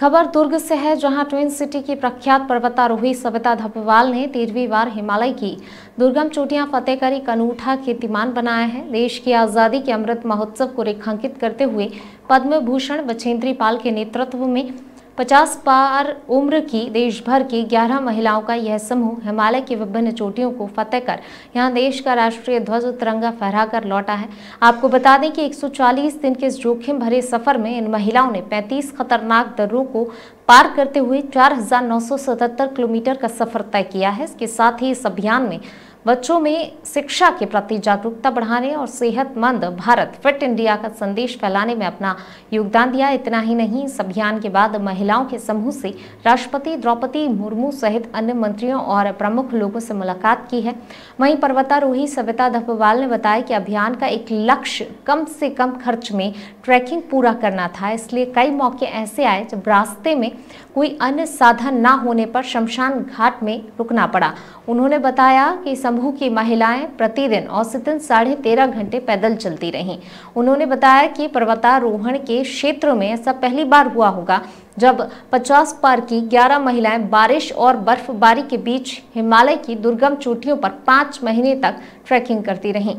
खबर दुर्ग से है जहां ट्विन सिटी की प्रख्यात पर्वतारोही सविता धपवाल ने तेरहवीं बार हिमालय की दुर्गम चोटियां फतेह करी कनूठा कीर्तिमान बनाया है देश की आज़ादी के अमृत महोत्सव को रेखांकित करते हुए पद्म भूषण बछेंद्री पाल के नेतृत्व में पचास पार उम्र की देश भर की ग्यारह महिलाओं का यह समूह हिमालय की विभिन्न चोटियों को फतेह कर यहाँ देश का राष्ट्रीय ध्वज तिरंगा फहराकर लौटा है आपको बता दें कि 140 दिन के इस जोखिम भरे सफर में इन महिलाओं ने 35 खतरनाक दर्रों को पार करते हुए 4,977 किलोमीटर का सफर तय किया है इसके साथ ही इस अभियान में बच्चों में शिक्षा के प्रति जागरूकता बढ़ाने और सेहतमंद भारत फिट इंडिया का संदेश फैलाने में अपना योगदान दिया इतना ही नहीं इस अभियान के बाद महिलाओं के समूह से राष्ट्रपति द्रौपदी मुर्मू सहित अन्य मंत्रियों और प्रमुख लोगों से मुलाकात की है वहीं पर्वतारोही सविता धपवाल ने बताया कि अभियान का एक लक्ष्य कम से कम खर्च में ट्रैकिंग पूरा करना था इसलिए कई मौके ऐसे आए जब रास्ते में कोई अन्य साधन ना होने पर शमशान घाट में रुकना पड़ा उन्होंने बताया कि समूह की महिलाएं प्रतिदिन औसतन साढ़े तेरह घंटे पैदल चलती रहीं उन्होंने बताया कि पर्वतारोहण के क्षेत्र में ऐसा पहली बार हुआ होगा जब 50 पार की 11 महिलाएं बारिश और बर्फबारी के बीच हिमालय की दुर्गम चोटियों पर पाँच महीने तक ट्रैकिंग करती रहीं